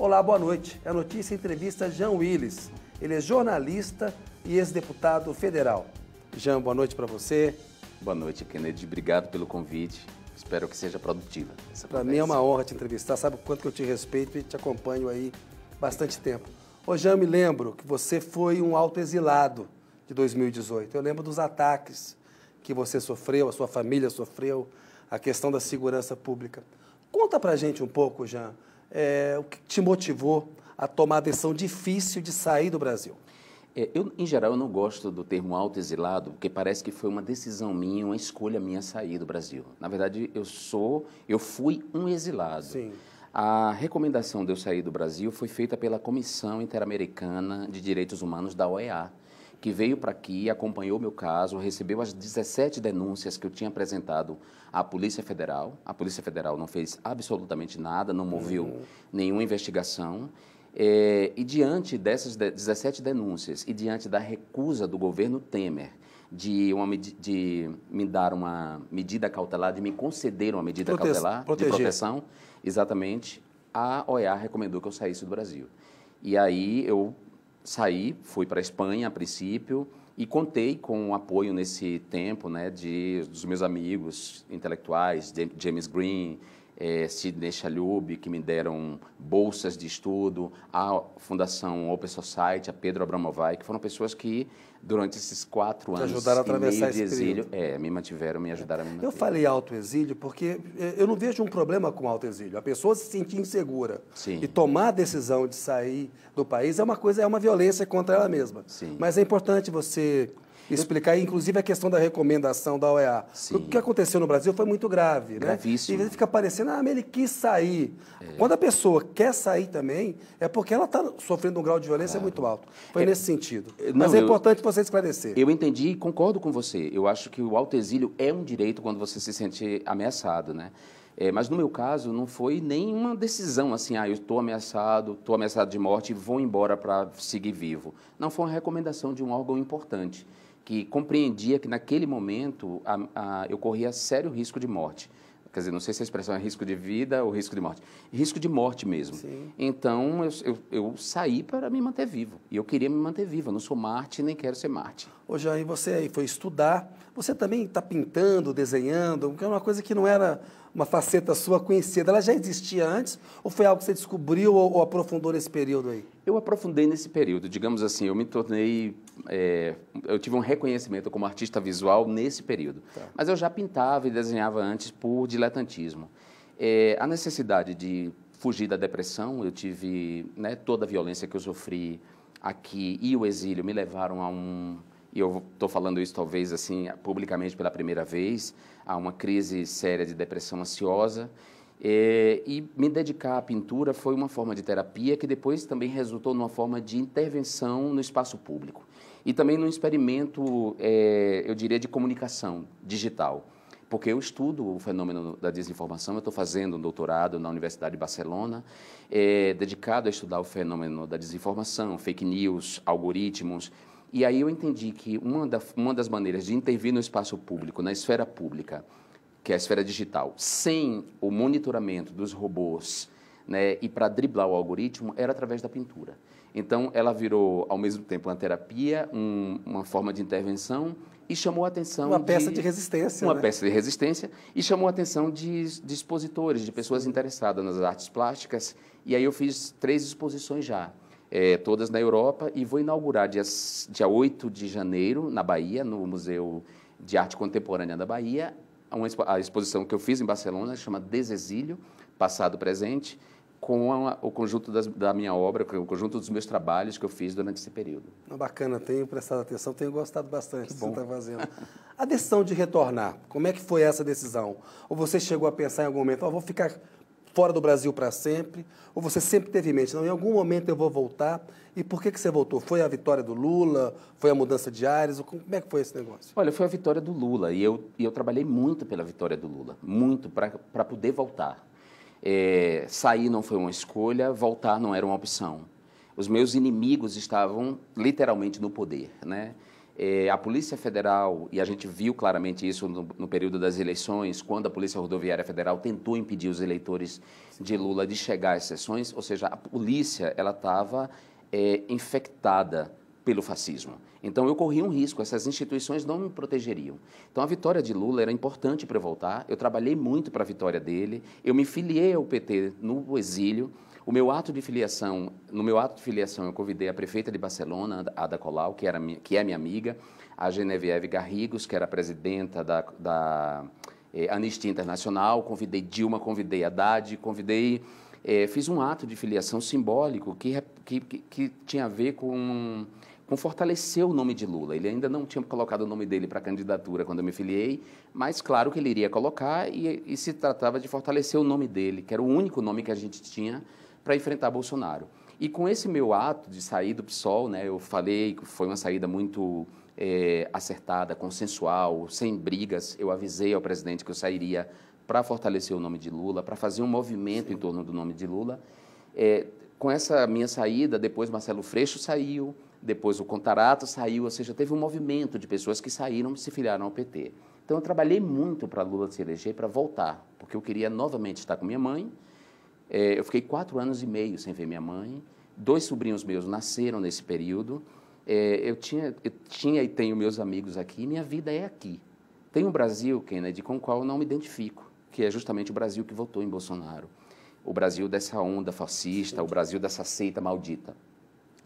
Olá, boa noite. É a notícia entrevista Jean Willis. Ele é jornalista e ex-deputado federal. Jean, boa noite para você. Boa noite, Kennedy. Obrigado pelo convite. Espero que seja produtiva. Para mim é uma honra te entrevistar. Sabe o quanto que eu te respeito e te acompanho aí bastante tempo. Ô, Jean, me lembro que você foi um autoexilado de 2018. Eu lembro dos ataques que você sofreu, a sua família sofreu, a questão da segurança pública. Conta pra gente um pouco, Jean, é, o que te motivou a tomar a decisão difícil de sair do Brasil? É, eu, em geral, eu não gosto do termo autoexilado, porque parece que foi uma decisão minha, uma escolha minha sair do Brasil. Na verdade, eu sou, eu fui um exilado. Sim. A recomendação de eu sair do Brasil foi feita pela Comissão Interamericana de Direitos Humanos da OEA que veio para aqui, acompanhou meu caso, recebeu as 17 denúncias que eu tinha apresentado à Polícia Federal. A Polícia Federal não fez absolutamente nada, não moveu uhum. nenhuma investigação. É, e diante dessas 17 denúncias e diante da recusa do governo Temer de, uma, de me dar uma medida cautelar, de me conceder uma medida Prote cautelar proteger. de proteção, exatamente, a OEA recomendou que eu saísse do Brasil. E aí eu saí, fui para a Espanha a princípio e contei com o apoio nesse tempo né, de, dos meus amigos intelectuais, James Green, é, Sidney Chalhub, que me deram bolsas de estudo, a Fundação Open Society, a Pedro Abramovay, que foram pessoas que, durante esses quatro Te anos ajudaram a atravessar de exílio, é, me mantiveram, me ajudaram a me manter. Eu falei autoexílio porque é, eu não vejo um problema com autoexílio. A pessoa se sentir insegura Sim. e tomar a decisão de sair do país é uma coisa, é uma violência contra ela mesma. Sim. Mas é importante você explicar, inclusive a questão da recomendação da OEA. Sim. O que aconteceu no Brasil foi muito grave, né? Gravíssimo. E fica parecendo, ah, mas ele quis sair. É. Quando a pessoa quer sair também, é porque ela está sofrendo um grau de violência claro. muito alto. Foi é, nesse sentido. Eh, não, mas é eu, importante você esclarecer. Eu entendi e concordo com você. Eu acho que o autoexílio é um direito quando você se sente ameaçado, né? É, mas no meu caso, não foi nenhuma decisão assim, ah, eu estou ameaçado, estou ameaçado de morte e vou embora para seguir vivo. Não foi uma recomendação de um órgão importante que compreendia que naquele momento a, a, eu corria sério risco de morte. Quer dizer, não sei se a expressão é risco de vida ou risco de morte. Risco de morte mesmo. Sim. Então, eu, eu, eu, saí para me manter vivo. E eu queria me manter vivo. Eu não sou Marte, nem quero ser Marte. Ô, Jair, você aí foi estudar. Você também está pintando, desenhando, que é uma coisa que não era uma faceta sua conhecida. Ela já existia antes? Ou foi algo que você descobriu ou, ou aprofundou nesse período aí? Eu aprofundei nesse período, digamos assim, eu me tornei, é, eu tive um reconhecimento como artista visual nesse período. Tá. Mas eu já pintava e desenhava antes por diletantismo. É, a necessidade de fugir da depressão, eu tive né, toda a violência que eu sofri aqui e o exílio me levaram a um, e eu estou falando isso talvez assim publicamente pela primeira vez, a uma crise séria de depressão ansiosa. É, e me dedicar à pintura foi uma forma de terapia que depois também resultou numa forma de intervenção no espaço público. E também num experimento, é, eu diria, de comunicação digital. Porque eu estudo o fenômeno da desinformação, eu estou fazendo um doutorado na Universidade de Barcelona, é, dedicado a estudar o fenômeno da desinformação, fake news, algoritmos. E aí eu entendi que uma, da, uma das maneiras de intervir no espaço público, na esfera pública, que é a esfera digital, sem o monitoramento dos robôs né, e para driblar o algoritmo, era através da pintura. Então, ela virou, ao mesmo tempo, uma terapia, um, uma forma de intervenção e chamou a atenção. Uma peça de, de resistência. Uma né? peça de resistência e chamou a atenção de, de expositores, de pessoas interessadas nas artes plásticas. E aí eu fiz três exposições já, é, todas na Europa, e vou inaugurar dia, dia 8 de janeiro, na Bahia, no Museu de Arte Contemporânea da Bahia, uma, a exposição que eu fiz em Barcelona, chama Desexílio, Passado Presente, com a, o conjunto das, da minha obra, com o conjunto dos meus trabalhos que eu fiz durante esse período. Bacana, tenho prestado atenção, tenho gostado bastante do que você está fazendo. a decisão de retornar, como é que foi essa decisão? Ou você chegou a pensar em algum momento, oh, vou ficar fora do Brasil para sempre? Ou você sempre teve em mente, não, em algum momento eu vou voltar? E por que, que você voltou? Foi a vitória do Lula? Foi a mudança de áreas? Como é que foi esse negócio? Olha, foi a vitória do Lula e eu, e eu trabalhei muito pela vitória do Lula, muito, para poder voltar. É, sair não foi uma escolha, voltar não era uma opção. Os meus inimigos estavam literalmente no poder, né? Eh, a Polícia Federal, e a gente viu claramente isso no, no, período das eleições, quando a Polícia Rodoviária Federal tentou impedir os eleitores de Lula de chegar às sessões, ou seja, a polícia ela estava é, eh, infectada pelo fascismo. Então eu corri um risco, essas instituições não me protegeriam. Então a vitória de Lula era importante para eu voltar, eu trabalhei muito para a vitória dele, eu me filiei ao PT no exílio, o meu ato de filiação, no meu ato de filiação, eu convidei a prefeita de Barcelona, Ada Colau, que, era, que é minha amiga, a Genevieve Garrigos, que era presidenta da, da eh, Anistia Internacional, convidei Dilma, convidei Haddad, convidei. Eh, fiz um ato de filiação simbólico que, que, que tinha a ver com, com fortalecer o nome de Lula. Ele ainda não tinha colocado o nome dele para a candidatura quando eu me filiei, mas claro que ele iria colocar e, e se tratava de fortalecer o nome dele, que era o único nome que a gente tinha para enfrentar Bolsonaro. E com esse meu ato de sair do PSOL, né, eu falei que foi uma saída muito é, acertada, consensual, sem brigas. Eu avisei ao presidente que eu sairia para fortalecer o nome de Lula, para fazer um movimento Sim. em torno do nome de Lula. É, com essa minha saída, depois Marcelo Freixo saiu, depois o Contarato saiu, ou seja, teve um movimento de pessoas que saíram e se filiaram ao PT. Então eu trabalhei muito para Lula se eleger, para voltar, porque eu queria novamente estar com minha mãe, é, eu fiquei quatro anos e meio sem ver minha mãe. Dois sobrinhos meus nasceram nesse período. É, eu, tinha, eu tinha e tenho meus amigos aqui. Minha vida é aqui. Tem um Brasil, Kennedy, com o qual eu não me identifico, que é justamente o Brasil que votou em Bolsonaro. O Brasil dessa onda fascista, o Brasil dessa seita maldita.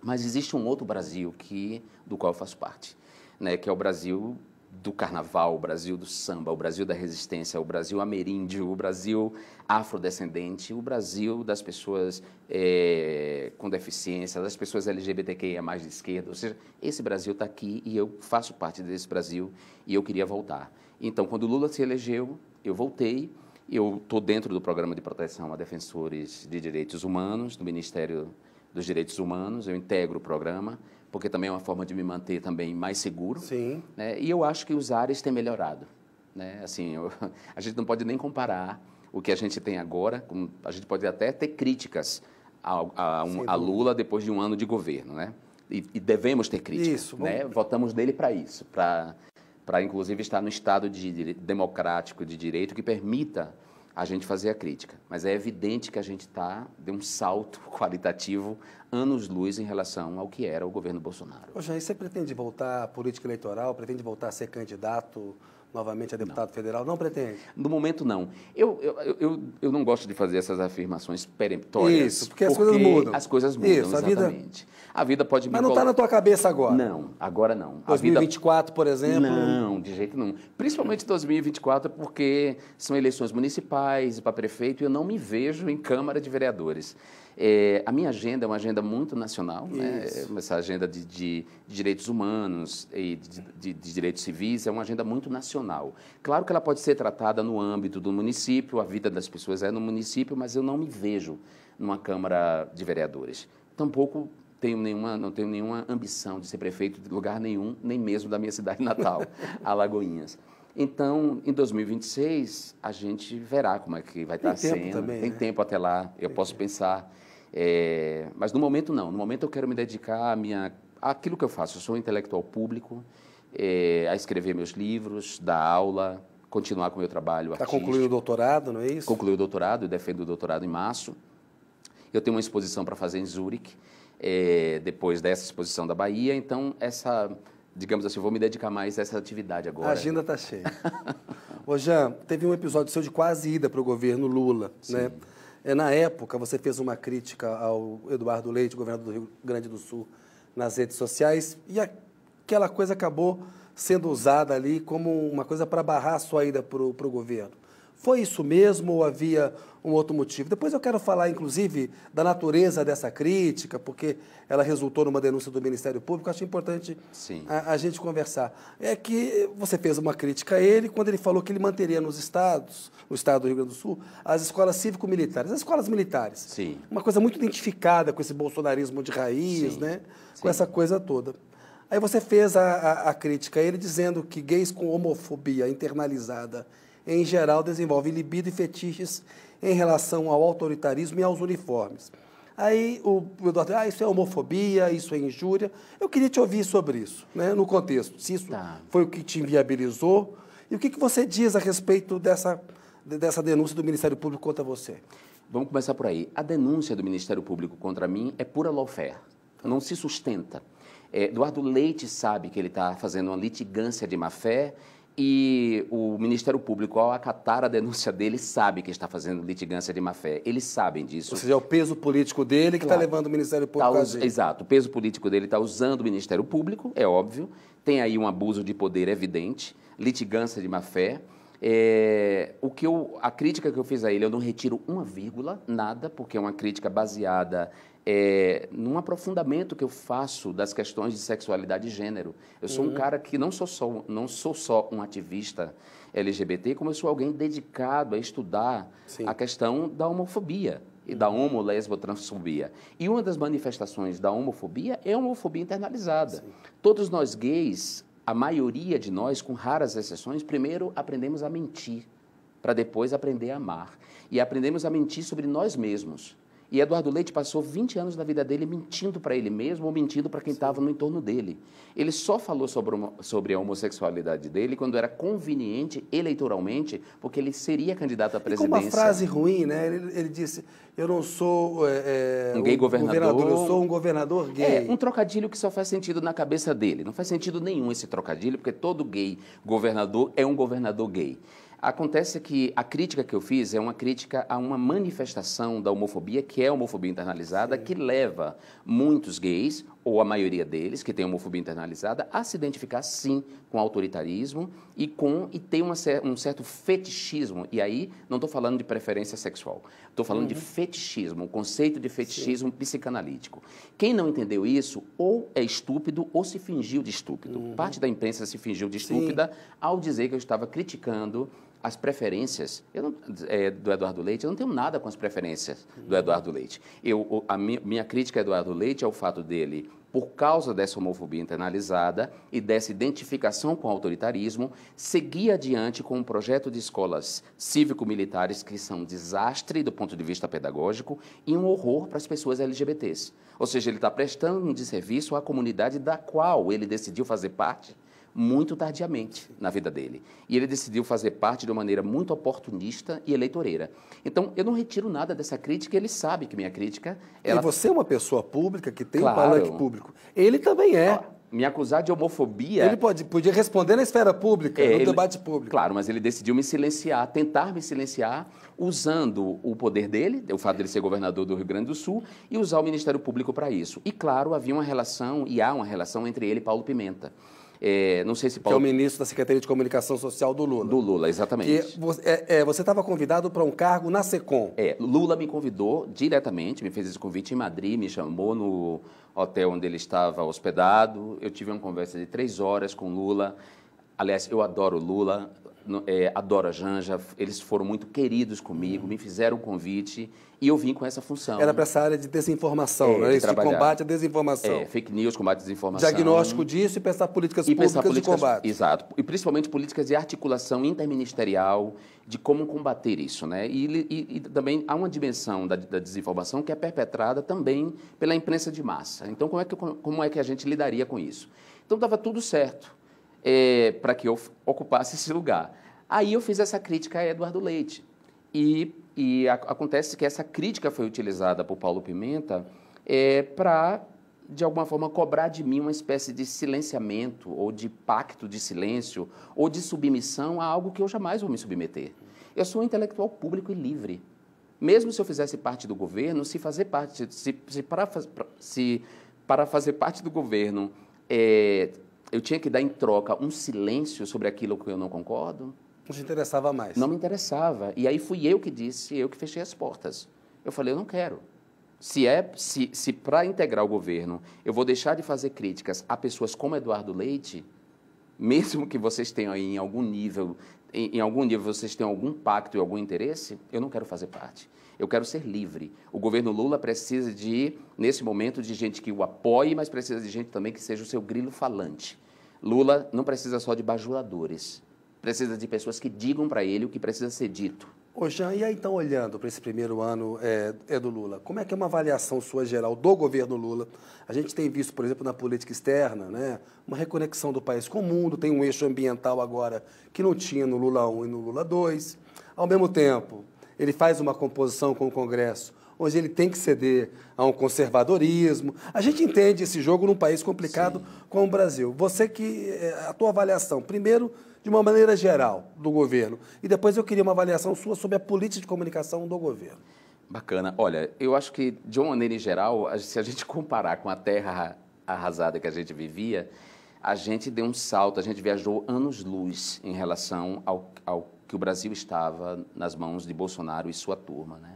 Mas existe um outro Brasil que do qual eu faço parte, né, que é o Brasil do carnaval, o Brasil do samba, o Brasil da resistência, o Brasil ameríndio, o Brasil afrodescendente, o Brasil das pessoas é, com deficiência, das pessoas LGBTQIA mais de esquerda, ou seja, esse Brasil está aqui e eu faço parte desse Brasil e eu queria voltar. Então, quando Lula se elegeu, eu voltei, eu estou dentro do programa de proteção a defensores de direitos humanos, do Ministério dos Direitos Humanos, eu integro o programa, porque também é uma forma de me manter também mais seguro. Sim. Né? E eu acho que os ares têm melhorado. Né? Assim, eu, a gente não pode nem comparar o que a gente tem agora, com, a gente pode até ter críticas a, a, um, a Lula depois de um ano de governo, né? E, e devemos ter críticas, isso, né? Votamos nele para isso, para para inclusive estar no estado de, de, democrático de direito que permita a gente fazia crítica. Mas é evidente que a gente está de um salto qualitativo anos-luz em relação ao que era o governo Bolsonaro. Ô, Jair, você pretende voltar à política eleitoral? Pretende voltar a ser candidato? novamente a deputado não. federal? Não pretende? No momento, não. Eu, eu, eu, eu, não gosto de fazer essas afirmações peremptórias. Isso, porque, porque as coisas mudam. As coisas mudam, Isso, exatamente. A vida, a vida pode Mas não está na tua cabeça agora? Não, agora não. 2024, vida... por exemplo? Não, de jeito nenhum. Principalmente 2024, porque são eleições municipais e para prefeito e eu não me vejo em Câmara de Vereadores. É, a minha agenda é uma agenda muito nacional, né? essa agenda de, de, de, direitos humanos e de, de, direitos civis é uma agenda muito nacional. Claro que ela pode ser tratada no âmbito do município, a vida das pessoas é no município, mas eu não me vejo numa Câmara de Vereadores. Tampouco tenho nenhuma, não tenho nenhuma ambição de ser prefeito de lugar nenhum, nem mesmo da minha cidade natal, Alagoinhas. Então, em 2026, a gente verá como é que vai estar tá sendo. Também, Tem né? tempo até lá, eu Tem posso tempo. pensar. É, mas no momento não, no momento eu quero me dedicar à minha, àquilo que eu faço. Eu sou um intelectual público, é, a escrever meus livros, dar aula, continuar com o meu trabalho Está concluindo o doutorado, não é isso? Concluiu o doutorado, eu defendo o doutorado em março. Eu tenho uma exposição para fazer em Zurique, eh, é, depois dessa exposição da Bahia, então essa digamos assim, vou me dedicar mais a essa atividade agora. A agenda está cheia. Ô, Jean, teve um episódio seu de quase ida para o governo Lula, Sim. né? É, na época, você fez uma crítica ao Eduardo Leite, governador do Rio Grande do Sul, nas redes sociais, e aquela coisa acabou sendo usada ali como uma coisa para barrar a sua ida para o governo. Foi isso mesmo ou havia um outro motivo? Depois eu quero falar, inclusive, da natureza dessa crítica, porque ela resultou numa denúncia do Ministério Público. Acho importante a, a, gente conversar. É que você fez uma crítica a ele quando ele falou que ele manteria nos estados, no estado do Rio Grande do Sul, as escolas cívico-militares. As escolas militares. Sim. Uma coisa muito identificada com esse bolsonarismo de raiz, Sim. né? Sim. Com essa coisa toda. Aí você fez a, a, a crítica a ele dizendo que gays com homofobia internalizada em geral, desenvolve libido e fetiches em relação ao autoritarismo e aos uniformes. Aí o Eduardo, ah, isso é homofobia, isso é injúria. Eu queria te ouvir sobre isso, né, no contexto. Se isso tá. foi o que te inviabilizou e o que, que você diz a respeito dessa, dessa denúncia do Ministério Público contra você? Vamos começar por aí. A denúncia do Ministério Público contra mim é pura lawfare, não se sustenta. É, Eduardo Leite sabe que ele está fazendo uma litigância de má fé e o Ministério Público, ao acatar a denúncia dele, sabe que está fazendo litigância de má fé. Eles sabem disso. Ou seja, é o peso político dele que está claro. levando o Ministério tá Público tá a Exato. O peso político dele está usando o Ministério Público, é óbvio. Tem aí um abuso de poder evidente, litigância de má fé. É, o que eu, a crítica que eu fiz a ele, eu não retiro uma vírgula, nada, porque é uma crítica baseada é, num aprofundamento que eu faço das questões de sexualidade e gênero. Eu sou uhum. um cara que não sou, só, não sou só um ativista LGBT, como eu sou alguém dedicado a estudar Sim. a questão da homofobia e da uhum. homo, lesbo, transfobia. E uma das manifestações da homofobia é a homofobia internalizada. Sim. Todos nós gays a maioria de nós, com raras exceções, primeiro aprendemos a mentir, para depois aprender a amar. E aprendemos a mentir sobre nós mesmos. E Eduardo Leite passou 20 anos da vida dele mentindo para ele mesmo ou mentindo para quem estava no entorno dele. Ele só falou sobre, uma, sobre a homossexualidade dele quando era conveniente eleitoralmente, porque ele seria candidato à presidência. E com uma frase ruim, né? Ele, ele disse: eu não sou é, é um gay governador. governador. eu sou um governador gay. É, um trocadilho que só faz sentido na cabeça dele. Não faz sentido nenhum esse trocadilho, porque todo gay governador é um governador gay. Acontece que a crítica que eu fiz é uma crítica a uma manifestação da homofobia, que é a homofobia internalizada, Sim. que leva muitos gays, ou a maioria deles, que tem homofobia internalizada, a se identificar sim com autoritarismo e com e tem uma, um certo fetichismo. E aí não estou falando de preferência sexual, estou falando uhum. de fetichismo, o conceito de fetichismo sim. psicanalítico. Quem não entendeu isso, ou é estúpido ou se fingiu de estúpido. Uhum. Parte da imprensa se fingiu de estúpida sim. ao dizer que eu estava criticando as preferências não, é, do Eduardo Leite, eu não tenho nada com as preferências do uhum. Eduardo Leite. Eu, a minha, minha crítica a Eduardo Leite é o fato dele, por causa dessa homofobia internalizada e dessa identificação com o autoritarismo, seguir adiante com um projeto de escolas cívico-militares que são um desastre do ponto de vista pedagógico e um horror para as pessoas LGBTs. Ou seja, ele está prestando um desserviço à comunidade da qual ele decidiu fazer parte muito tardiamente na vida dele. E ele decidiu fazer parte de uma maneira muito oportunista e eleitoreira. Então, eu não retiro nada dessa crítica, ele sabe que minha crítica... Ela... E você é uma pessoa pública que tem claro. um palanque público. Ele também é. me acusar de homofobia... Ele pode, podia responder na esfera pública, é, no ele... debate público. Claro, mas ele decidiu me silenciar, tentar me silenciar, usando o poder dele, o fato dele ser governador do Rio Grande do Sul, e usar o Ministério Público para isso. E, claro, havia uma relação, e há uma relação entre ele e Paulo Pimenta. É, não sei se Paulo... Que é o ministro da Secretaria de Comunicação Social do Lula. Do Lula, exatamente. Que, você estava é, é, convidado para um cargo na SECOM. É, Lula me convidou diretamente, me fez esse convite em Madrid, me chamou no hotel onde ele estava hospedado. Eu tive uma conversa de três horas com Lula. Aliás, eu adoro Lula, é, adoro a Janja, eles foram muito queridos comigo, me fizeram um convite e eu vim com essa função. Era para essa área de desinformação, é, né? De de combate à desinformação. É, fake news, combate à desinformação. Diagnóstico disso e pensar políticas e públicas pensar políticas, de combate. Exato, e principalmente políticas de articulação interministerial de como combater isso, né? E, e, e também há uma dimensão da, da, desinformação que é perpetrada também pela imprensa de massa. Então, como é que, como é que a gente lidaria com isso? Então, estava tudo certo é, para que eu ocupasse esse lugar. Aí eu fiz essa crítica a Eduardo Leite. E, e a, acontece que essa crítica foi utilizada por Paulo Pimenta é, para, de alguma forma, cobrar de mim uma espécie de silenciamento, ou de pacto de silêncio, ou de submissão a algo que eu jamais vou me submeter. Eu sou um intelectual público e livre. Mesmo se eu fizesse parte do governo, se fazer parte, se, se para, se para fazer parte do governo é, eu tinha que dar em troca um silêncio sobre aquilo que eu não concordo? Não te interessava mais? Não me interessava. E aí fui eu que disse, eu que fechei as portas. Eu falei, eu não quero. Se é, se, se para integrar o governo eu vou deixar de fazer críticas a pessoas como Eduardo Leite, mesmo que vocês tenham aí em algum nível em, em algum nível vocês têm algum pacto e algum interesse, eu não quero fazer parte. Eu quero ser livre. O governo Lula precisa de, nesse momento, de gente que o apoie, mas precisa de gente também que seja o seu grilo falante. Lula não precisa só de bajuladores, precisa de pessoas que digam para ele o que precisa ser dito. Ô Jean, e aí então olhando para esse primeiro ano é, é, do Lula, como é que é uma avaliação sua geral do governo Lula? A gente tem visto, por exemplo, na política externa, né, uma reconexão do país com o mundo, tem um eixo ambiental agora que não tinha no Lula 1 e no Lula 2. Ao mesmo tempo, ele faz uma composição com o Congresso onde ele tem que ceder a um conservadorismo. A gente entende esse jogo num país complicado Sim. como o Brasil. Você que é, a tua avaliação, primeiro de uma maneira geral, do governo. E depois eu queria uma avaliação sua sobre a política de comunicação do governo. Bacana. Olha, eu acho que, de uma maneira em geral, se a gente comparar com a terra arrasada que a gente vivia, a gente deu um salto, a gente viajou anos-luz em relação ao, ao que o Brasil estava nas mãos de Bolsonaro e sua turma, né?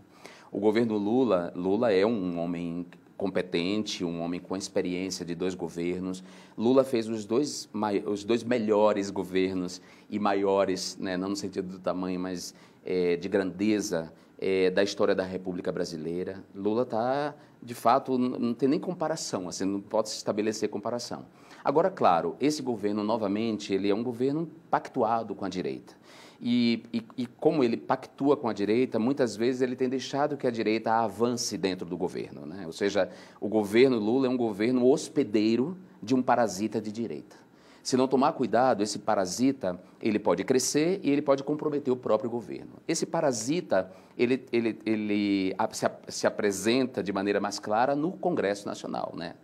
O governo Lula, Lula é um homem competente, um homem com experiência de dois governos. Lula fez os dois, os dois melhores governos e maiores, né, não no sentido do tamanho, mas é, de grandeza é, da história da República Brasileira. Lula está, de fato, não tem nem comparação, assim, não pode se estabelecer comparação. Agora, claro, esse governo, novamente, ele é um governo pactuado com a direita. E, e, e, como ele pactua com a direita, muitas vezes ele tem deixado que a direita avance dentro do governo. Né? Ou seja, o governo Lula é um governo hospedeiro de um parasita de direita. Se não tomar cuidado, esse parasita ele pode crescer e ele pode comprometer o próprio governo. Esse parasita ele, ele, ele se, se apresenta de maneira mais clara no Congresso Nacional. Né?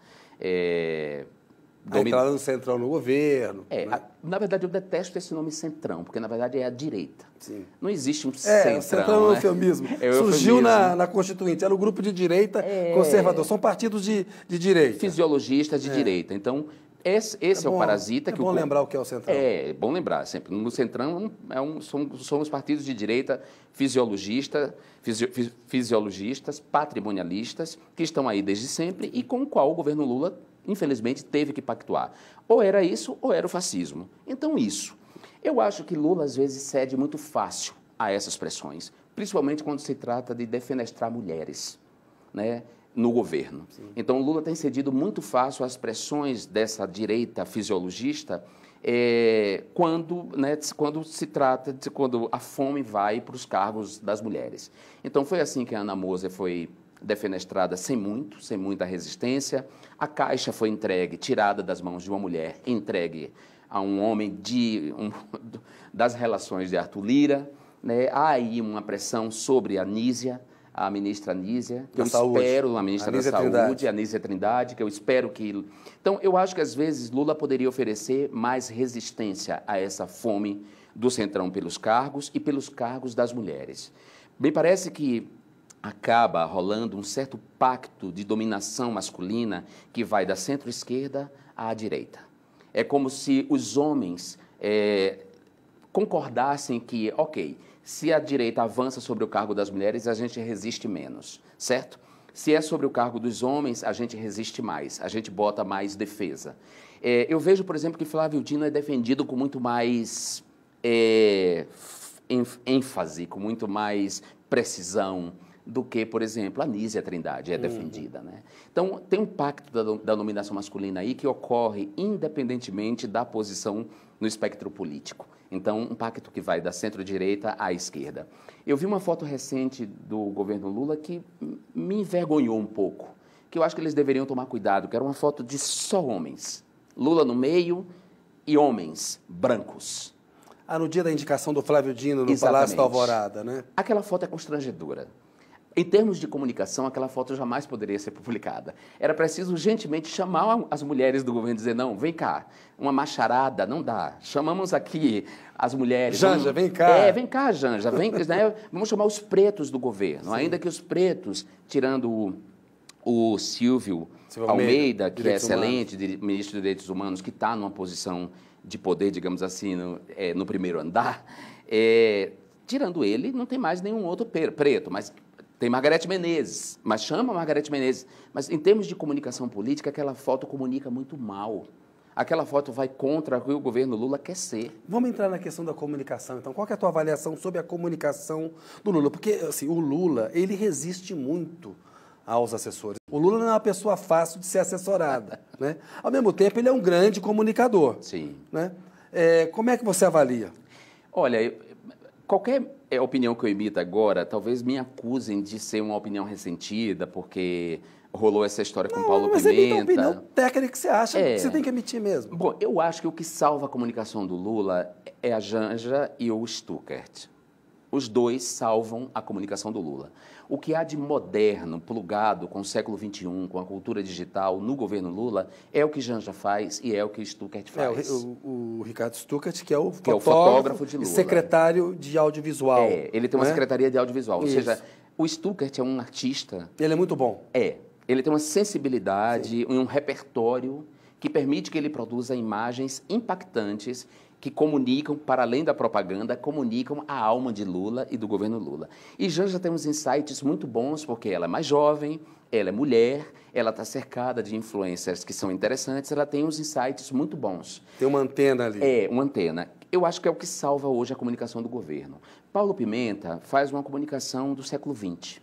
É a entrada do centrão no governo. É, né? a, na verdade, eu detesto esse nome centrão, porque na verdade é a direita. Sim. Não existe um é, centrão. Centrão é um né? eufemismo. É Surgiu Na, na Constituinte, era o um grupo de direita é. conservador, são partidos de, de direita. Fisiologistas de é. direita. Então, esse, esse é, bom, é, o parasita. É que bom o, lembrar o que é o Centrão. É, é bom lembrar sempre. No Centrão é um, são, são os partidos de direita fisiologista, fisiologistas, patrimonialistas, que estão aí desde sempre e com o qual o governo Lula infelizmente, teve que pactuar. Ou era isso, ou era o fascismo. Então, isso. Eu acho que Lula, às vezes, cede muito fácil a essas pressões, principalmente quando se trata de defenestrar mulheres né, no governo. Sim. Então, Lula tem cedido muito fácil às pressões dessa direita fisiologista é, quando, né, quando se trata de quando a fome vai para os cargos das mulheres. Então, foi assim que a Ana Moser foi defenestrada sem muito, sem muita resistência. A caixa foi entregue, tirada das mãos de uma mulher, entregue a um homem de um, das relações de Arthur Lira. Né? Há aí uma pressão sobre a Nísia, a ministra Nísia, que da eu saúde. espero, a ministra da Saúde, Trindade. Nísia Trindade, que eu espero que. Então, eu acho que às vezes Lula poderia oferecer mais resistência a essa fome do Centrão pelos cargos e pelos cargos das mulheres. Me parece que acaba rolando um certo pacto de dominação masculina que vai da centro-esquerda à direita. É como se os homens é, concordassem que, ok, se a direita avança sobre o cargo das mulheres, a gente resiste menos, certo? Se é sobre o cargo dos homens, a gente resiste mais, a gente bota mais defesa. É, eu vejo, por exemplo, que Flávio Dino é defendido com muito mais é, ênfase, com muito mais precisão, do que, por exemplo, a Nízia Trindade é uhum. defendida. Uhum. Né? Então, tem um pacto da, da nominação masculina aí que ocorre independentemente da posição no espectro político. Então, um pacto que vai da centro-direita à esquerda. Eu vi uma foto recente do governo Lula que me envergonhou um pouco, que eu acho que eles deveriam tomar cuidado, que era uma foto de só homens. Lula no meio e homens brancos. Ah, no dia da indicação do Flávio Dino no Exatamente. Palácio da Alvorada, né? Aquela foto é constrangedora. Em termos de comunicação, aquela foto jamais poderia ser publicada. Era preciso urgentemente chamar as mulheres do governo e dizer: não, vem cá, uma macharada, não dá. Chamamos aqui as mulheres. Janja, vamos... vem cá. É, vem cá, Janja, vem, né? vamos chamar os pretos do governo. Sim. Ainda que os pretos, tirando o, o Silvio, Silvio Almeida, Almeida que é excelente ministro de Direitos Humanos, que está numa posição de poder, digamos assim, no, é, no primeiro andar, é, tirando ele, não tem mais nenhum outro preto, mas tem Margarete Menezes, mas chama Margarete Menezes. Mas em termos de comunicação política, aquela foto comunica muito mal. Aquela foto vai contra o que o governo Lula quer ser. Vamos entrar na questão da comunicação, então. Qual é a tua avaliação sobre a comunicação do Lula? Porque assim, o Lula, ele resiste muito aos assessores. O Lula não é uma pessoa fácil de ser assessorada, né? Ao mesmo tempo, ele é um grande comunicador. Sim. Né? É, como é que você avalia? Olha, qualquer é a opinião que eu emito agora, talvez me acusem de ser uma opinião ressentida, porque rolou essa história com não, Paulo mas Pimenta. Mas opinião técnica que você acha é. que você é. tem que emitir mesmo. Bom, eu acho que o que salva a comunicação do Lula é a Janja e o Stuckert. Os dois salvam a comunicação do Lula. O que há de moderno, plugado com o século XXI, com a cultura digital no governo Lula, é o que Janja faz e é o que Stuckert faz. É, o, o, o Ricardo Stuckert, que é o, que fotógrafo, é o fotógrafo de Lula. E secretário de audiovisual. É, ele tem uma né? secretaria de audiovisual. Isso. Ou seja, o Stuckert é um artista. Ele é muito bom. É. Ele tem uma sensibilidade e um repertório que permite que ele produza imagens impactantes que comunicam, para além da propaganda, comunicam a alma de Lula e do governo Lula. E Janja já temos insights muito bons, porque ela é mais jovem, ela é mulher, ela está cercada de influencers que são interessantes, ela tem uns insights muito bons. Tem uma antena ali. É, uma antena. Eu acho que é o que salva hoje a comunicação do governo. Paulo Pimenta faz uma comunicação do século XX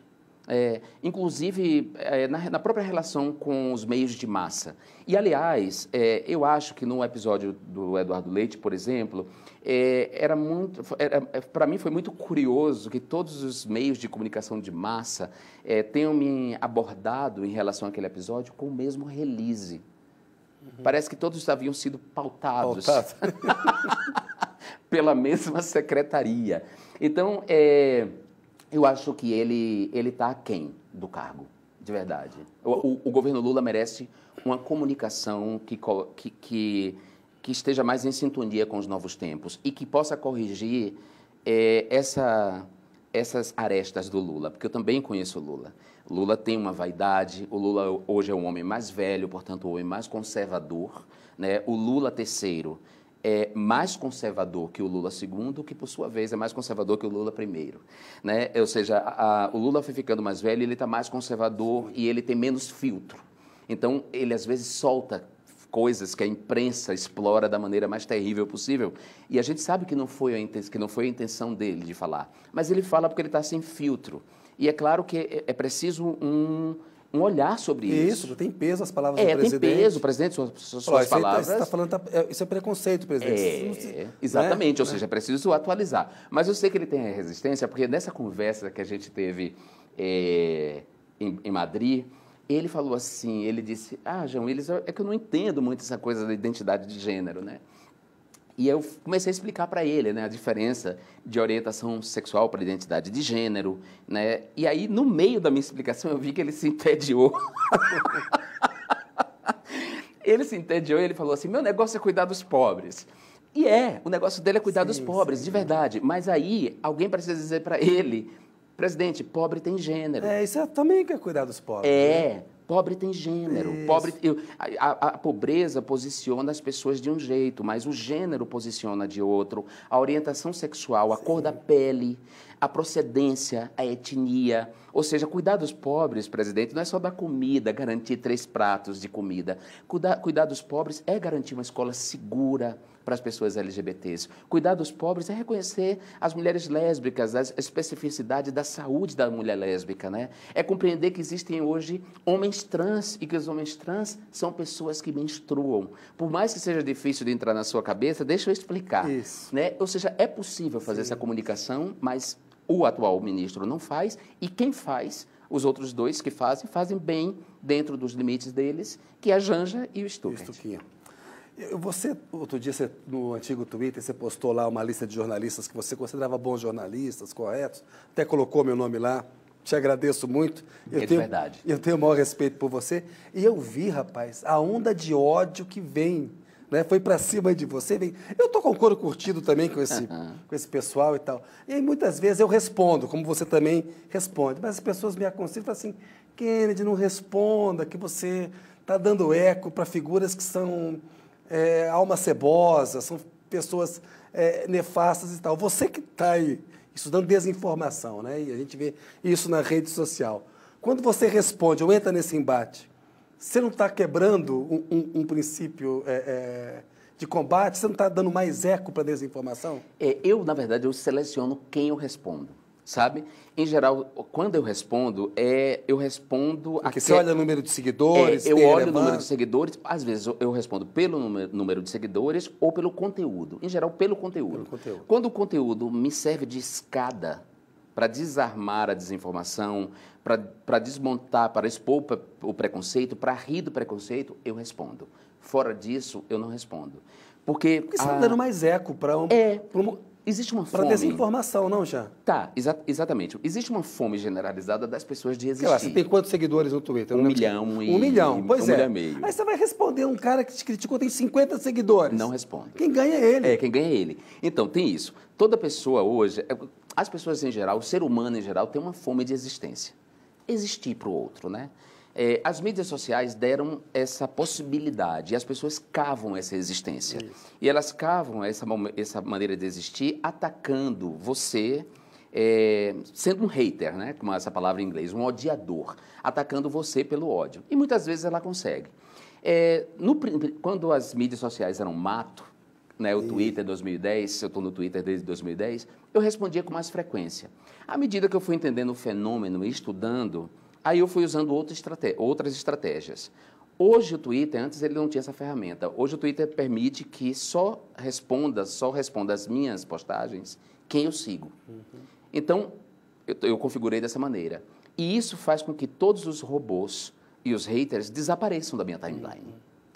é, inclusive é, na, na, própria relação com os meios de massa. E, aliás, é, eu acho que no episódio do Eduardo Leite, por exemplo, é, era muito, para é, mim foi muito curioso que todos os meios de comunicação de massa é, tenham me abordado em relação àquele episódio com o mesmo release. Uhum. Parece que todos haviam sido pautados. Pautado. pela mesma secretaria. Então, é, eu acho que ele ele está aquém do cargo, de verdade. O, o, o, governo Lula merece uma comunicação que, que, que, que, esteja mais em sintonia com os novos tempos e que possa corrigir é, essa, essas arestas do Lula, porque eu também conheço o Lula. Lula tem uma vaidade, o Lula hoje é o homem mais velho, portanto, o homem mais conservador. Né? O Lula terceiro é mais conservador que o Lula II, que por sua vez é mais conservador que o Lula I, né? Ou seja, a, a, o Lula foi ficando mais velho, ele está mais conservador e ele tem menos filtro. Então ele às vezes solta coisas que a imprensa explora da maneira mais terrível possível. E a gente sabe que não foi a intenção, que não foi a intenção dele de falar, mas ele fala porque ele está sem filtro. E é claro que é, é preciso um um olhar sobre isso. Isso, tem peso as palavras é, do presidente. tem peso, presidente, suas, suas Olha, tá, tá palavras. Você tá, falando, tá, é, isso é preconceito, presidente. É, né? exatamente, né? ou é. seja, é preciso atualizar. Mas eu sei que ele tem resistência, porque nessa conversa que a gente teve é, em, em Madrid, ele falou assim, ele disse, ah, João, eles, é que eu não entendo muito essa coisa da identidade de gênero, né? E eu comecei a explicar para ele né, a diferença de orientação sexual para identidade de gênero. Né? E aí, no meio da minha explicação, eu vi que ele se entediou. ele se entediou e ele falou assim: meu negócio é cuidar dos pobres. E é, o negócio dele é cuidar sim, dos pobres, sim, de verdade. Mas aí alguém precisa dizer para ele, presidente, pobre tem gênero. É, isso é, também é cuidar dos pobres. É. Né? Pobre tem gênero. Isso. Pobre, eu, a, a, pobreza posiciona as pessoas de um jeito, mas o gênero posiciona de outro. A orientação sexual, a Sim. cor da pele, a procedência, a etnia. Ou seja, cuidar dos pobres, presidente, não é só dar comida, garantir três pratos de comida. Cuidar, cuidar dos pobres é garantir uma escola segura para as pessoas LGBTs. Cuidar dos pobres é reconhecer as mulheres lésbicas, a especificidade da saúde da mulher lésbica, né? É compreender que existem hoje homens trans e que os homens trans são pessoas que menstruam. Por mais que seja difícil de entrar na sua cabeça, deixa eu explicar. Isso. Né? Ou seja, é possível fazer Sim. essa comunicação, mas o atual ministro não faz e quem faz os outros dois que fazem, fazem bem dentro dos limites deles, que é a Janja e o Stuckert. Você, outro dia, você, no antigo Twitter, você postou lá uma lista de jornalistas que você considerava bons jornalistas, corretos, até colocou meu nome lá. Te agradeço muito. Eu é tenho, verdade. Eu tenho o maior respeito por você. E eu vi, rapaz, a onda de ódio que vem. Né? Foi para cima de você. Vem. Eu estou com o couro curtido também com esse, com esse pessoal e tal. E aí, muitas vezes eu respondo, como você também responde. Mas as pessoas me aconselham assim: Kennedy, não responda, que você está dando eco para figuras que são é, alma cebosa, são pessoas é, nefastas e tal. Você que está aí estudando desinformação, né? E a gente vê isso na rede social. Quando você responde ou entra nesse embate, você não está quebrando um, um, um princípio é, é, de combate? Você não está dando mais eco para a desinformação? É, eu, na verdade, eu seleciono quem eu respondo sabe? Em geral, quando eu respondo, é, eu respondo... Porque a você olha o número de seguidores... É, eu olho o é número de seguidores, às vezes eu, eu respondo pelo número, número de seguidores ou pelo conteúdo. Em geral, pelo conteúdo. Pelo conteúdo. Quando o conteúdo me serve de escada para desarmar a desinformação, para desmontar, para expor o preconceito, para rir do preconceito, eu respondo. Fora disso, eu não respondo. Porque. Porque você está dando mais eco para um. É. Pra um... Existe uma fome. Para desinformação, não, já? Tá, exa exatamente. Existe uma fome generalizada das pessoas de existir. Sei lá, você tem quantos seguidores no Twitter? Um milhão e... Um milhão, pois um é. Milhão e meio. Aí você vai responder um cara que te criticou, tem 50 seguidores. Não responde Quem ganha é ele. É, quem ganha é ele. Então, tem isso. Toda pessoa hoje, é, as pessoas em geral, o ser humano em geral, tem uma fome de existência. Existir para o outro, né? É, as mídias sociais deram essa possibilidade e as pessoas cavam essa existência. Isso. E elas cavam essa, essa maneira de existir atacando você, é, sendo um hater, né? como essa palavra em inglês, um odiador, atacando você pelo ódio. E muitas vezes ela consegue. É, no, quando as mídias sociais eram mato, né, o Twitter 2010, eu estou no Twitter desde 2010, eu respondia com mais frequência. À medida que eu fui entendendo o fenômeno e estudando, Aí eu fui usando outra estratégia, outras estratégias. Hoje o Twitter, antes ele não tinha essa ferramenta. Hoje o Twitter permite que só responda, só responda as minhas postagens quem eu sigo. Uhum. Então, eu, eu, configurei dessa maneira. E isso faz com que todos os robôs e os haters desapareçam da minha timeline. Uhum.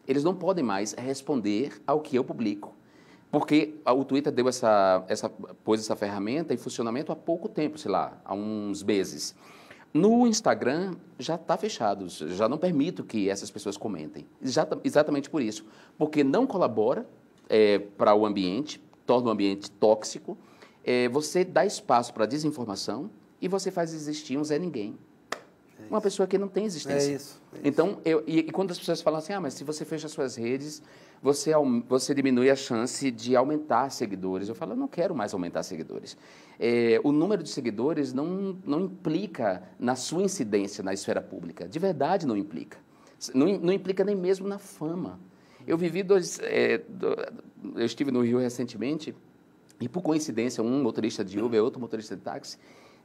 Eles não podem mais responder ao que eu publico. Porque o Twitter deu essa, essa, pôs essa ferramenta em funcionamento há pouco tempo, sei lá, há uns meses. No Instagram já está fechado, já não permito que essas pessoas comentem. Já, exatamente por isso, porque não colabora é, para o ambiente, torna o ambiente tóxico, é, você dá espaço para desinformação e você faz existir um Zé Ninguém. É uma pessoa que não tem existência. É isso. É isso. Então, eu, e, e, quando as pessoas falam assim, ah, mas se você fecha suas redes, você, você diminui a chance de aumentar seguidores. Eu falo, eu não quero mais aumentar seguidores. É, o número de seguidores não, não implica na sua incidência na esfera pública. De verdade, não implica. Não, não implica nem mesmo na fama. Eu vivi dois. É, do, eu estive no Rio recentemente e, por coincidência, um motorista de Uber e outro motorista de táxi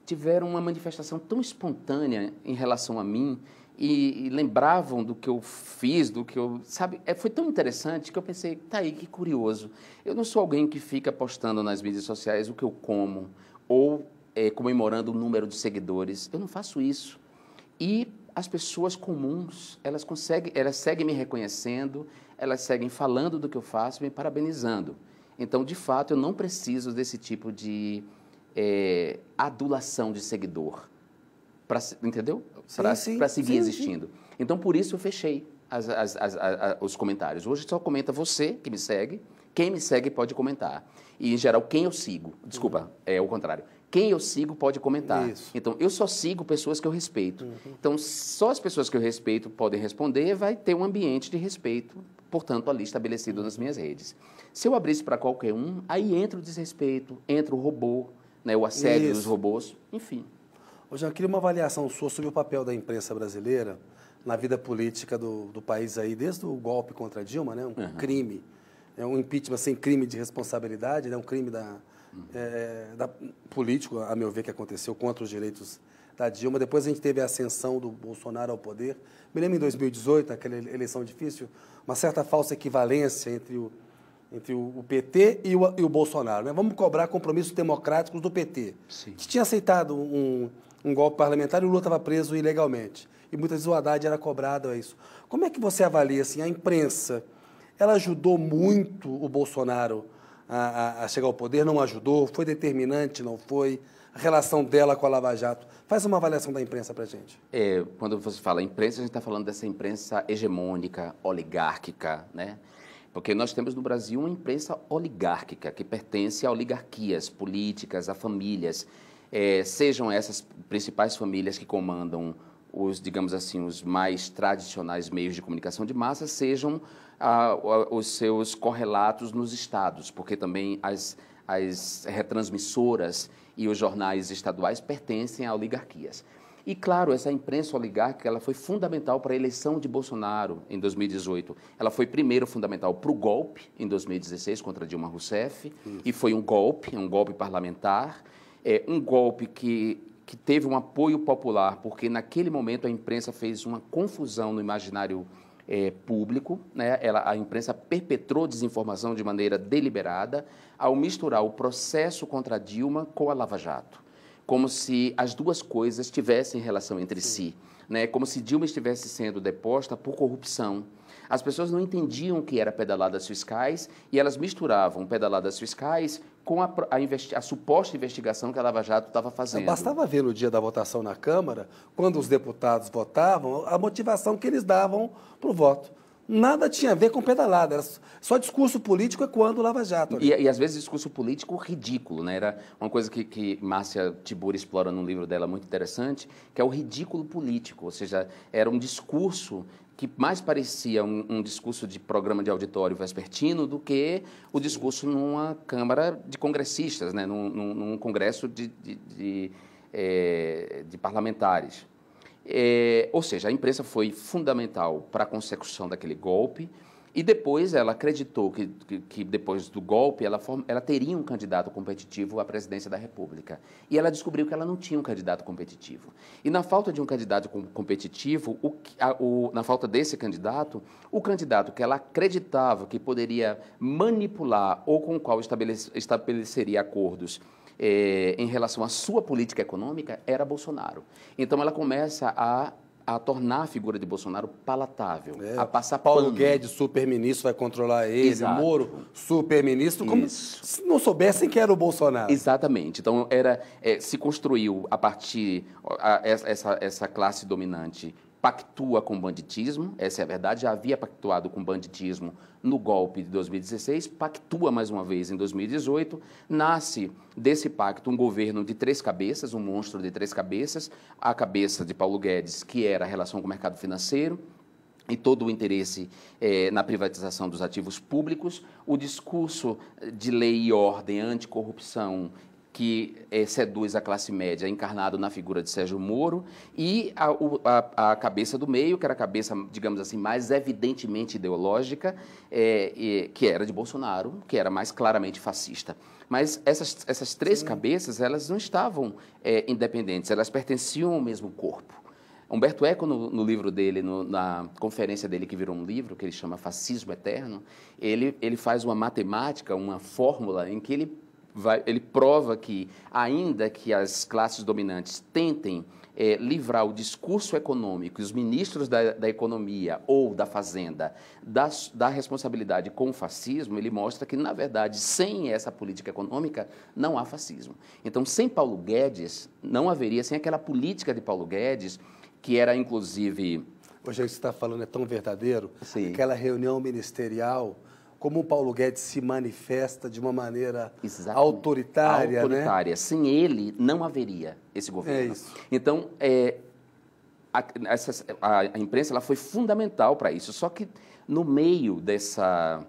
tiveram uma manifestação tão espontânea em relação a mim e, e lembravam do que eu fiz, do que eu. Sabe? É, foi tão interessante que eu pensei, tá aí, que curioso. Eu não sou alguém que fica postando nas mídias sociais o que eu como ou é, comemorando o número de seguidores. Eu não faço isso. E as pessoas comuns, elas conseguem, elas seguem me reconhecendo, elas seguem falando do que eu faço, me parabenizando. Então, de fato, eu não preciso desse tipo de é, adulação de seguidor. Pra, entendeu? Para seguir sim, existindo. Sim. Então, por isso eu fechei as, as, as, os comentários. Hoje só comenta você que me segue, quem me segue pode comentar. E, em geral, quem eu sigo. Desculpa, uhum. é o contrário. Quem eu sigo pode comentar. Isso. Então, eu só sigo pessoas que eu respeito. Uhum. Então, só as pessoas que eu respeito podem responder, vai ter um ambiente de respeito, portanto, ali estabelecido nas minhas redes. Se eu abrisse para qualquer um, aí entra o desrespeito, entra o robô, né, o assédio Isso. dos robôs, enfim. Hoje eu queria uma avaliação sua sobre o papel da imprensa brasileira na vida política do, do país aí, desde o golpe contra Dilma, né, um uhum. crime, é um impeachment sem crime de responsabilidade, né, um crime da, uhum. é, da, político, a meu ver, que aconteceu contra os direitos da Dilma. Depois a gente teve a ascensão do Bolsonaro ao poder. Me lembro em 2018, naquela eleição difícil, uma certa falsa equivalência entre o entre o PT e o, e o Bolsonaro. Né? Vamos cobrar compromissos democráticos do PT, Sim. que tinha aceitado um, um golpe parlamentar e o Lula estava preso ilegalmente. E muitas vezes o Haddad era cobrado a é isso. Como é que você avalia assim, a imprensa? Ela ajudou muito o Bolsonaro a, a, a chegar ao poder? Não ajudou? Foi determinante? Não foi? a relação dela com a Lava Jato. Faz uma avaliação da imprensa para gente. É, quando você fala imprensa, a gente está falando dessa imprensa hegemônica, oligárquica, né? Porque nós temos no Brasil uma imprensa oligárquica, que pertence a oligarquias políticas, a famílias, é, sejam essas principais famílias que comandam os, digamos assim, os mais tradicionais meios de comunicação de massa, sejam ah, os seus correlatos nos estados, porque também as, as retransmissoras e os jornais estaduais pertencem a oligarquias. E claro, essa imprensa oligárquica ela foi fundamental para a eleição de Bolsonaro em 2018. Ela foi primeiro fundamental para o golpe em 2016 contra Dilma Rousseff e foi um golpe, um golpe parlamentar, é um golpe que que teve um apoio popular, porque naquele momento a imprensa fez uma confusão no imaginário é, público, né? Ela, a imprensa perpetrou desinformação de maneira deliberada ao misturar o processo contra Dilma com a Lava Jato como se as duas coisas tivessem relação entre si, né? como se Dilma estivesse sendo deposta por corrupção. As pessoas não entendiam o que era pedaladas fiscais e elas misturavam pedaladas fiscais com a, a, a suposta investigação que a Lava Jato estava fazendo. Bastava ver no dia da votação na Câmara, quando os deputados votavam, a motivação que eles davam para o voto nada tinha a ver com pedalada. Era só discurso político é quando Lava Jato. E, né? e, às vezes discurso político ridículo, né? Era uma coisa que, que Márcia Tiburi explora num livro dela muito interessante, que é o ridículo político. Ou seja, era um discurso que mais parecia um, um, discurso de programa de auditório vespertino do que o discurso numa Câmara de congressistas, né? num, num, num congresso de, de, de, é, de parlamentares. É, ou seja, a imprensa foi fundamental para a consecução daquele golpe. E depois ela acreditou que, que, que depois do golpe, ela, form, ela teria um candidato competitivo à presidência da República. E ela descobriu que ela não tinha um candidato competitivo. E na falta de um candidato com, competitivo, o, a, o, na falta desse candidato, o candidato que ela acreditava que poderia manipular ou com o qual estabelece, estabeleceria acordos eh, em relação à sua política econômica era Bolsonaro. Então ela começa a a tornar a figura de Bolsonaro palatável, é, a passar Paulo pano. Guedes, super-ministro, vai controlar ele. Exato. Moro, super-ministro, como Isso. se não soubessem que era o Bolsonaro. Exatamente. Então, era, é, se construiu a partir a, essa, essa classe dominante pactua com banditismo, essa é a verdade, já havia pactuado com banditismo no golpe de 2016, pactua mais uma vez em 2018, nasce desse pacto um governo de três cabeças, um monstro de três cabeças, a cabeça de Paulo Guedes, que era a relação com o mercado financeiro, e todo o interesse eh, na privatização dos ativos públicos, o discurso de lei e ordem, anticorrupção que eh, seduz a classe média, encarnado na figura de Sérgio Moro, e a, a, a, cabeça do meio, que era a cabeça, digamos assim, mais evidentemente ideológica, eh, e, que era de Bolsonaro, que era mais claramente fascista. Mas essas, essas três Sim. cabeças, elas não estavam eh, independentes, elas pertenciam ao mesmo corpo. Humberto Eco, no, no livro dele, no, na conferência dele que virou um livro, que ele chama Fascismo Eterno, ele, ele faz uma matemática, uma fórmula em que ele vai, ele prova que, ainda que as classes dominantes tentem é, livrar o discurso econômico e os ministros da, da economia ou da fazenda da responsabilidade com o fascismo, ele mostra que, na verdade, sem essa política econômica, não há fascismo. Então, sem Paulo Guedes, não haveria, sem aquela política de Paulo Guedes, que era inclusive. Hoje, o que você está falando é tão verdadeiro. Sim. Aquela reunião ministerial como o Paulo Guedes se manifesta de uma maneira autoritária. Autoritária. Né? Sem ele, não haveria esse governo. É então, é, a, essa, a, a, imprensa ela foi fundamental para isso. Só que no meio dessa.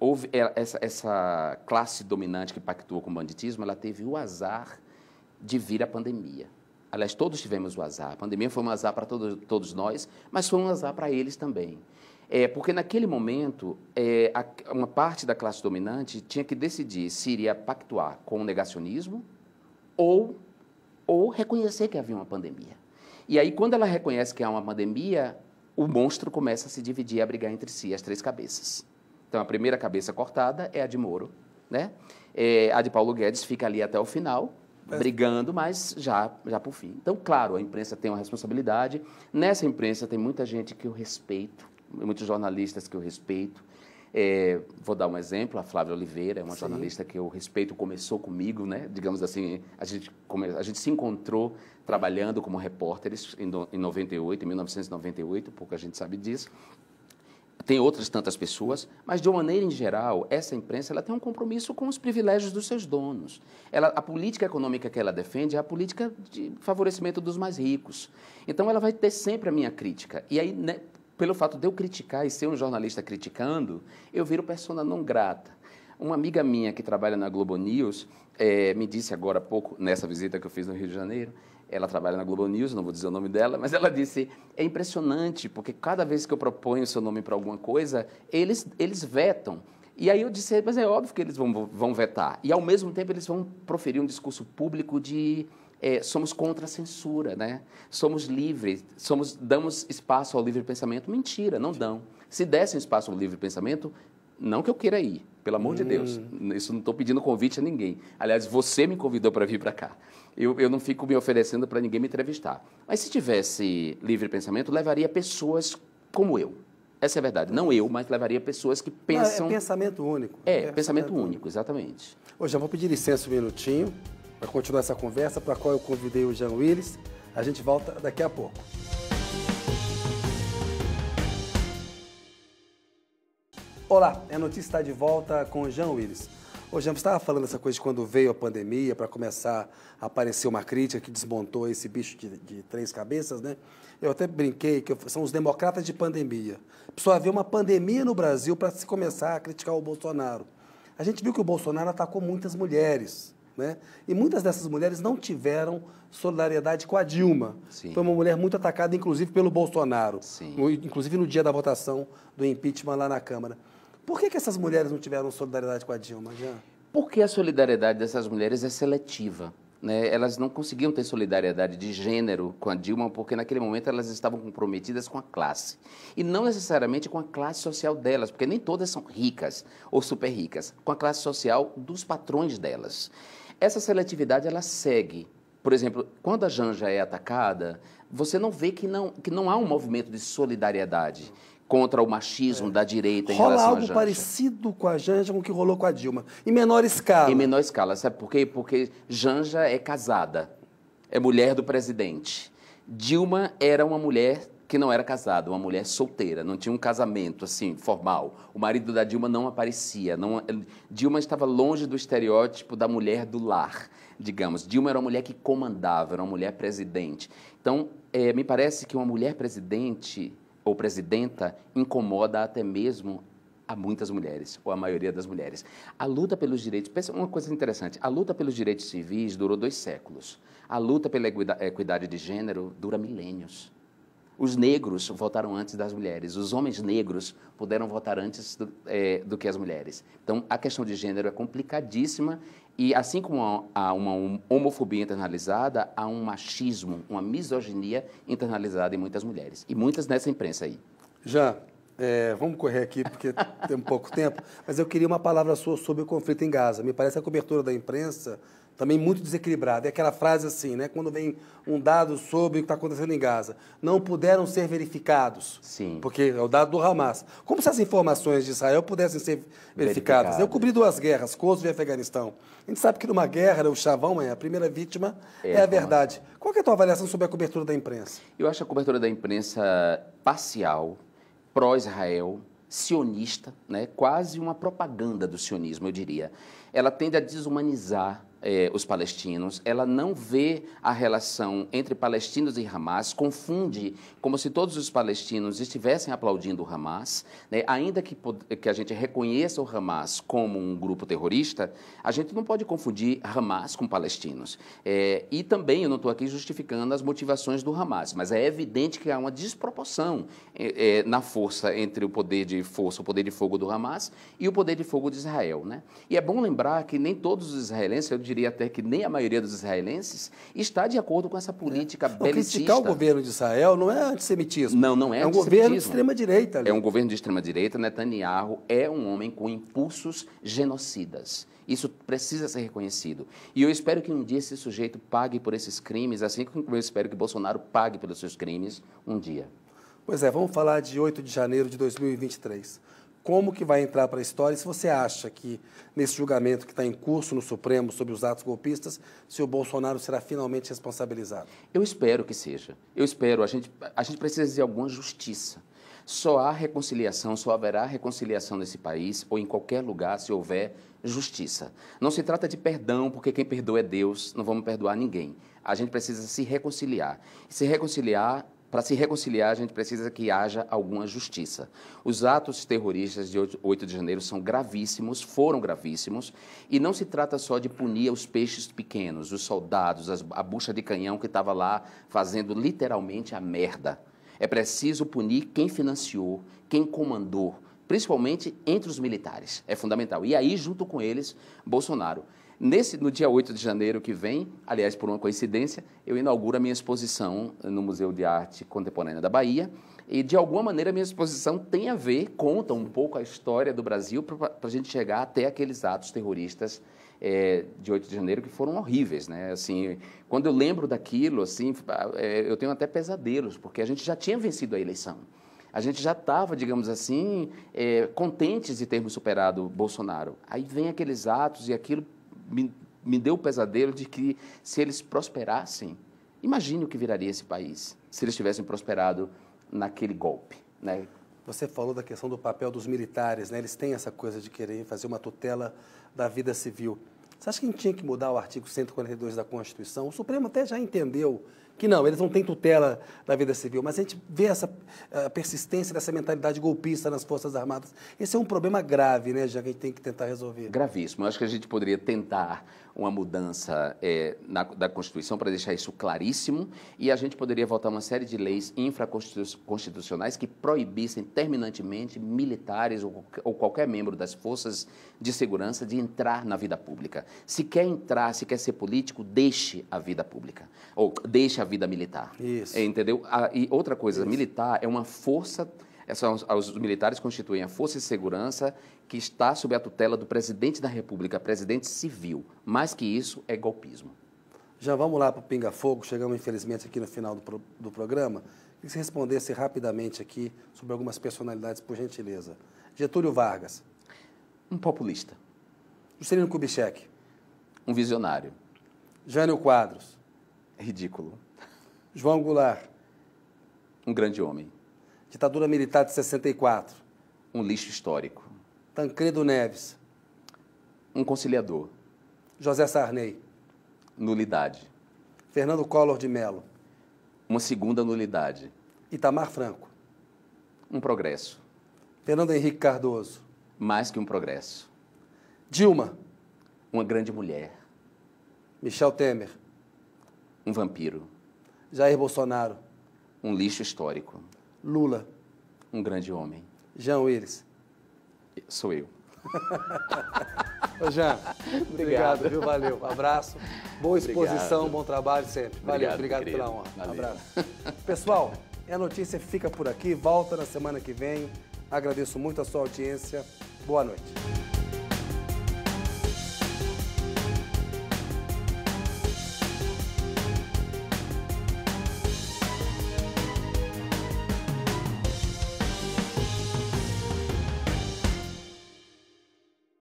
Houve é, essa, essa classe dominante que pactua com o banditismo, ela teve o azar de vir a pandemia. Aliás, todos tivemos o azar. A pandemia foi um azar para todos, todos nós, mas foi um azar para eles também. É, porque naquele momento, é, a, uma parte da classe dominante tinha que decidir se iria pactuar com o negacionismo ou, ou reconhecer que havia uma pandemia. E aí, quando ela reconhece que há uma pandemia, o monstro começa a se dividir, a brigar entre si, as três cabeças. Então, a primeira cabeça cortada é a de Moro, né? É, a de Paulo Guedes fica ali até o final, brigando, mas já, já por fim. Então, claro, a imprensa tem uma responsabilidade. Nessa imprensa tem muita gente que eu respeito, muitos jornalistas que eu respeito. É, vou dar um exemplo, a Flávia Oliveira é uma Sim. jornalista que eu respeito, começou comigo, né? Digamos assim, a gente, come, a gente se encontrou trabalhando como repórteres em, do, em 98, em 1998, pouca gente sabe disso. Tem outras tantas pessoas, mas de uma maneira em geral, essa imprensa ela tem um compromisso com os privilégios dos seus donos. Ela, a política econômica que ela defende é a política de favorecimento dos mais ricos. Então ela vai ter sempre a minha crítica. E aí, né, pelo fato de eu criticar e ser um jornalista criticando, eu viro persona não grata. Uma amiga minha que trabalha na Globo News é, me disse agora há pouco, nessa visita que eu fiz no Rio de Janeiro, ela trabalha na Globo News, não vou dizer o nome dela, mas ela disse: é impressionante, porque cada vez que eu proponho o seu nome para alguma coisa, eles, eles vetam. E aí eu disse: mas é óbvio que eles vão, vão vetar. E ao mesmo tempo eles vão proferir um discurso público de é, somos contra a censura, né? Somos livres, somos, damos espaço ao livre pensamento. Mentira, não dão. Se dessem espaço ao livre pensamento, não que eu queira ir, pelo amor hum. de Deus. Isso não estou pedindo convite a ninguém. Aliás, você me convidou para vir para cá. Eu, eu não fico me oferecendo para ninguém me entrevistar. Mas se tivesse livre pensamento, levaria pessoas como eu. Essa é a verdade. Não eu, mas levaria pessoas que pensam. Não, é pensamento único. É, é pensamento, pensamento único, único, exatamente. Hoje eu vou pedir licença um minutinho para continuar essa conversa, para a qual eu convidei o Jean Willis. A gente volta daqui a pouco. Olá, a é notícia está de volta com o Jean Willis. Ô, Jean, você estava falando essa coisa de quando veio a pandemia, para começar a aparecer uma crítica que desmontou esse bicho de, de três cabeças, né? Eu até brinquei que são os democratas de pandemia. Precisou haver uma pandemia no Brasil para se começar a criticar o Bolsonaro. A gente viu que o Bolsonaro atacou muitas mulheres. Né? E muitas dessas mulheres não tiveram solidariedade com a Dilma. Sim. Foi uma mulher muito atacada, inclusive, pelo Bolsonaro. inclusive no dia da votação do impeachment lá na Câmara. Por que, que essas mulheres não tiveram solidariedade com a Dilma, Jean? Porque a solidariedade dessas mulheres é seletiva. Né? Elas não conseguiam ter solidariedade de gênero com a Dilma, porque naquele momento elas estavam comprometidas com a classe. E não necessariamente com a classe social delas, porque nem todas são ricas ou super ricas, com a classe social dos patrões delas. Essa seletividade ela segue. Por exemplo, quando a Janja é atacada, você não vê que não, que não há um movimento de solidariedade contra o machismo é. da direita em Rola relação algo à Janja. parecido com a Janja com o que rolou com a Dilma, em menor escala. Em menor escala, sabe por quê? Porque Janja é casada, é mulher do presidente. Dilma era uma mulher que não era casada, uma mulher solteira, não tinha um casamento assim formal. O marido da Dilma não aparecia, não... Dilma estava longe do estereótipo da mulher do lar, digamos. Dilma era uma mulher que comandava, era uma mulher presidente. Então, é, me parece que uma mulher presidente ou presidenta incomoda até mesmo a muitas mulheres, ou a maioria das mulheres. A luta pelos direitos, pensa uma coisa interessante, a luta pelos direitos civis durou dois séculos. A luta pela equidade de gênero dura milênios. Os negros votaram antes das mulheres, os homens negros puderam votar antes do, é, do que as mulheres. Então, a questão de gênero é complicadíssima e, assim como há uma homofobia internalizada, há um machismo, uma misoginia internalizada em muitas mulheres e muitas nessa imprensa aí. Já é, vamos correr aqui, porque tem pouco tempo, mas eu queria uma palavra sua sobre o conflito em Gaza. Me parece a cobertura da imprensa também muito desequilibrada. É aquela frase assim, né? Quando vem um dado sobre o que está acontecendo em Gaza. Não puderam ser verificados. Sim. Porque é o dado do Hamas. Como se as informações de Israel pudessem ser verificadas? Eu cobri duas guerras, Kosovo e Afeganistão. A gente sabe que numa guerra, o chavão é a primeira vítima, é, é a verdade. Qual é a tua avaliação sobre a cobertura da imprensa? Eu acho a cobertura da imprensa parcial, pró-Israel, sionista, né? quase uma propaganda do sionismo, eu diria. Ela tende a desumanizar eh, os palestinos, ela não vê a relação entre palestinos e Hamas, confunde como se todos os palestinos estivessem aplaudindo o Hamas, né? ainda que, que a gente reconheça o Hamas como um grupo terrorista, a gente não pode confundir Hamas com palestinos. Eh, e também eu não estou aqui justificando as motivações do Hamas, mas é evidente que há uma desproporção eh, eh, na força entre o poder de força, o poder de fogo do Hamas e o poder de fogo de Israel. Né? E é bom lembrar que nem todos os israelenses, eu diria, diria até que nem a maioria dos israelenses, está de acordo com essa política é. belicista. Criticar o governo de Israel não é antissemitismo. Não, não é É um governo de extrema-direita. É um governo de extrema-direita. Netanyahu é um homem com impulsos genocidas. Isso precisa ser reconhecido. E eu espero que um dia esse sujeito pague por esses crimes, assim como eu espero que Bolsonaro pague pelos seus crimes um dia. Pois é, vamos falar de 8 de janeiro de 2023 como que vai entrar para a história e se você acha que, nesse julgamento que está em curso no Supremo sobre os atos golpistas, se o Bolsonaro será finalmente responsabilizado. Eu espero que seja. Eu espero. A gente, a gente precisa de alguma justiça. Só há reconciliação, só haverá reconciliação nesse país ou em qualquer lugar se houver justiça. Não se trata de perdão, porque quem perdoa é Deus, não vamos perdoar ninguém. A gente precisa se reconciliar. Se reconciliar para se reconciliar, a gente precisa que haja alguma justiça. Os atos terroristas de 8 de janeiro são gravíssimos, foram gravíssimos, e não se trata só de punir os peixes pequenos, os soldados, a bucha de canhão que estava lá fazendo literalmente a merda. É preciso punir quem financiou, quem comandou, principalmente entre os militares. É fundamental. E aí, junto com eles, Bolsonaro. Nesse, no dia 8 de janeiro que vem, aliás, por uma coincidência, eu inauguro a minha exposição no Museu de Arte Contemporânea da Bahia. E, de alguma maneira, a minha exposição tem a ver, conta um pouco a história do Brasil para a gente chegar até aqueles atos terroristas é, de 8 de janeiro que foram horríveis, né? Assim, quando eu lembro daquilo, assim, é, eu tenho até pesadelos, porque a gente já tinha vencido a eleição. A gente já estava, digamos assim, é, contentes de termos superado Bolsonaro. Aí vem aqueles atos e aquilo me, me deu o pesadelo de que se eles prosperassem, imagine o que viraria esse país se eles tivessem prosperado naquele golpe, né? Você falou da questão do papel dos militares, né? Eles têm essa coisa de querer fazer uma tutela da vida civil. Você acha que a gente tinha que mudar o artigo 142 da Constituição? O Supremo até já entendeu que não, eles não têm tutela da vida civil, mas a gente vê essa eh, persistência dessa mentalidade golpista nas Forças Armadas. Esse é um problema grave, né, já que a gente tem que tentar resolver. Gravíssimo. acho que a gente poderia tentar uma mudança é, na, da Constituição para deixar isso claríssimo e a gente poderia votar uma série de leis infraconstitucionais que proibissem terminantemente militares ou, ou qualquer membro das forças de segurança de entrar na vida pública. Se quer entrar, se quer ser político, deixe a vida pública ou deixe a vida militar. Isso. Entendeu? Ah, e outra coisa, isso. militar é uma força é os militares constituem a força de segurança que está sob a tutela do presidente da República, presidente civil. Mais que isso, é golpismo. Já vamos lá para o Pinga Fogo, chegamos infelizmente aqui no final do, pro, do programa. Queria que você respondesse rapidamente aqui sobre algumas personalidades, por gentileza. Getúlio Vargas. Um populista. Juscelino Kubitschek. Um visionário. Jânio Quadros. Ridículo. João Goulart. Um grande homem. Ditadura militar de 64. Um lixo histórico. Tancredo Neves. Um conciliador. José Sarney. Nulidade. Fernando Collor de Mello. Uma segunda nulidade. Itamar Franco. Um progresso. Fernando Henrique Cardoso. Mais que um progresso. Dilma. Uma grande mulher. Michel Temer. Um vampiro. Jair Bolsonaro. Um lixo histórico. Lula. Um grande homem. Jean Willis. Sou eu. Ô, Jean, obrigado. obrigado, viu? Valeu. Abraço. Boa exposição, obrigado. bom trabalho sempre. Valeu, obrigado, obrigado pela honra. Valeu. Abraço. Pessoal, a notícia fica por aqui. Volta na semana que vem. Agradeço muito a sua audiência. Boa noite.